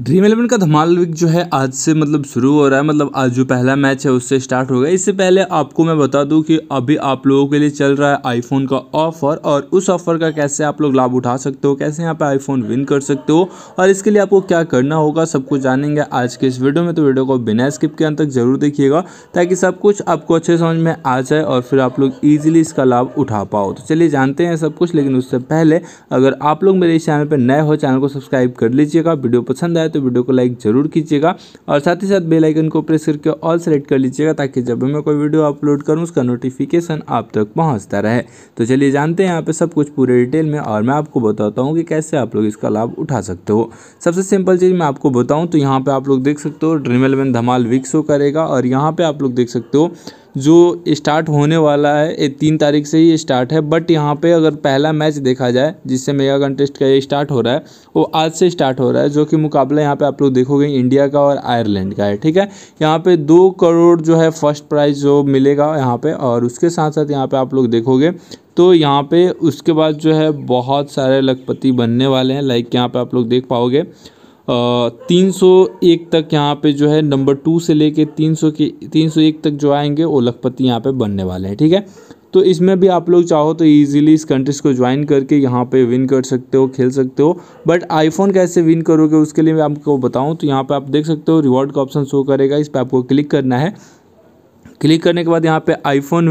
dream eleven का धमाल week जो है आज से मतलब शुरू हो रहा है मतलब आज जो पहला मैच है उससे स्टार्ट हो गया इससे पहले आपको मैं बता दूं कि अभी आप लोगों के लिए चल रहा है आईफोन का ऑफ़र और उस ऑफ़र का कैसे आप लोग लाभ उठा सकते हो कैसे यहाँ पे आईफोन विन कर सकते हो और इसके लिए आपको क्या करना होगा सब कुछ जानेंगे आज के इस वीडियो में तो वीडियो को बिना स्किप के अंत तक ज़रूर देखिएगा ताकि सब कुछ आपको अच्छे समझ में आ जाए और फिर आप लोग ईजिली इसका लाभ उठा पाओ तो चलिए जानते हैं सब कुछ लेकिन उससे पहले अगर आप लोग मेरे इस चैनल पर नए हो चैनल को सब्सक्राइब कर लीजिएगा वीडियो पसंद आए है तो वीडियो को लाइक जरूर कीजिएगा और साथ ही साथ बेलाइकन को प्रेस करके ऑल सेलेक्ट कर लीजिएगा ताकि जब भी मैं कोई वीडियो अपलोड करूँ उसका नोटिफिकेशन आप तक पहुँचता रहे तो चलिए जानते हैं यहाँ पर सब कुछ पूरे डिटेल में और मैं आपको बताता हूँ कि कैसे आप लोग इसका लाभ उठा सकते हो सबसे सिंपल चीज़ मैं आपको बताऊँ तो यहाँ पर आप लोग देख सकते हो ड्रीम इलेवन धमाल विक्स करेगा और यहाँ पर आप लोग देख सकते हो जो स्टार्ट होने वाला है ये तीन तारीख से ही स्टार्ट है बट यहाँ पे अगर पहला मैच देखा जाए जिससे मेगा कंटेस्ट का ये स्टार्ट हो रहा है वो आज से स्टार्ट हो रहा है जो कि मुकाबला यहाँ पे आप लोग देखोगे इंडिया का और आयरलैंड का है ठीक है यहाँ पे दो करोड़ जो है फर्स्ट प्राइज जो मिलेगा यहाँ पर और उसके साथ साथ यहाँ पे आप लोग देखोगे तो यहाँ पे उसके बाद जो है बहुत सारे लखपति बनने वाले हैं लाइक यहाँ पे आप लोग देख पाओगे तीन सौ एक तक यहाँ पे जो है नंबर टू से लेके तीन सौ के तीन सौ एक तक जो आएंगे वो लखपति यहाँ पे बनने वाले हैं ठीक है तो इसमें भी आप लोग चाहो तो ईजिली इस कंट्रीज को ज्वाइन करके यहाँ पे विन कर सकते हो खेल सकते हो बट आईफोन कैसे विन करोगे उसके लिए मैं आपको बताऊँ तो यहाँ पर आप देख सकते हो रिवॉर्ड का ऑप्शन शो करेगा इस पर आपको क्लिक करना है क्लिक करने के बाद यहाँ पे iPhone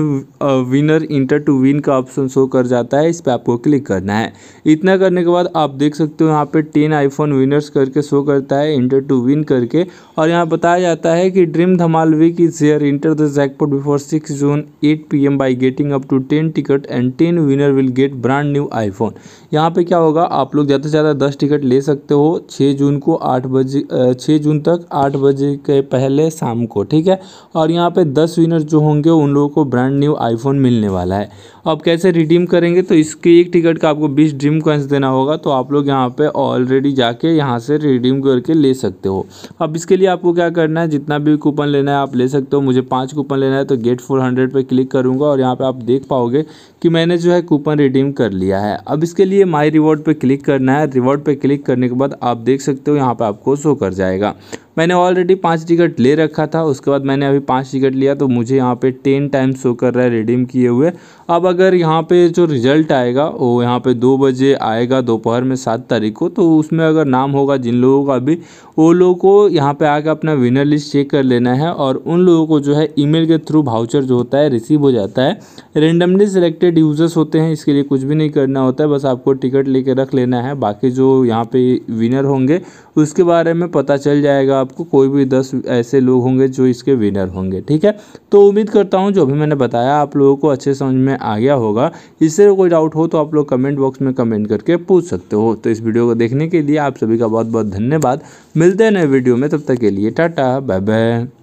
winner enter to win का ऑप्शन शो कर जाता है इस पर आपको क्लिक करना है इतना करने के बाद आप देख सकते हो यहाँ पे टेन आईफोन विनर्स करके शो करता है इंटर टू विन करके और यहाँ बताया जाता है कि Dream Dhamaal week is here enter the jackpot before six June eight P M by getting up to ten ticket and ten winner will get brand new iPhone यहाँ पर क्या होगा आप लोग ज़्यादा से ज़्यादा दस टिकट ले सकते हो छः जून को आठ बजे छः जून तक आठ बजे के पहले शाम को ठीक है और यहाँ पर दस विनर जो होंगे उन लोगों को ब्रांड न्यू आईफोन मिलने वाला है अब कैसे रिडीम करेंगे तो इसके एक टिकट का आपको बीस ड्रीम कॉइंस देना होगा तो आप लोग यहाँ पे ऑलरेडी जाके यहाँ से रिडीम करके ले सकते हो अब इसके लिए आपको क्या करना है जितना भी कूपन लेना है आप ले सकते हो मुझे पाँच कूपन लेना है तो गेट फोर हंड्रेड पर क्लिक करूँगा और यहाँ पर आप देख पाओगे कि मैंने जो है कूपन रिडीम कर लिया है अब इसके लिए माई रिवॉर्ड पर क्लिक करना है रिवॉर्ड पर क्लिक करने के बाद आप देख सकते हो यहाँ पर आपको शो कर जाएगा मैंने ऑलरेडी पाँच टिकट ले रखा था उसके बाद मैंने अभी पाँच टिकट लिया तो मुझे यहाँ पे टेन टाइम शो कर रहा है रिडीम किए हुए अब अगर यहाँ पे जो रिज़ल्ट आएगा वो यहाँ पे दो बजे आएगा दोपहर में सात तारीख को तो उसमें अगर नाम होगा जिन लोगों का अभी वो लोगों को यहाँ पे आकर अपना विनर लिस्ट चेक कर लेना है और उन लोगों को जो है ईमेल के थ्रू भाउचर जो होता है रिसीव हो जाता है रेंडमली सिलेक्टेड यूज़र्स होते हैं इसके लिए कुछ भी नहीं करना होता है बस आपको टिकट ले रख लेना है बाकी जो यहाँ पर विनर होंगे उसके बारे में पता चल जाएगा आपको कोई भी दस ऐसे लोग होंगे जो इसके विनर होंगे ठीक है तो उम्मीद करता हूँ जो भी मैंने बताया आप लोगों को अच्छे समझ में आ गया होगा इससे कोई डाउट हो तो आप लोग कमेंट बॉक्स में कमेंट करके पूछ सकते हो तो इस वीडियो को देखने के लिए आप सभी का बहुत बहुत धन्यवाद मिलते हैं नए वीडियो में तब तक के लिए टाटा बाय बाय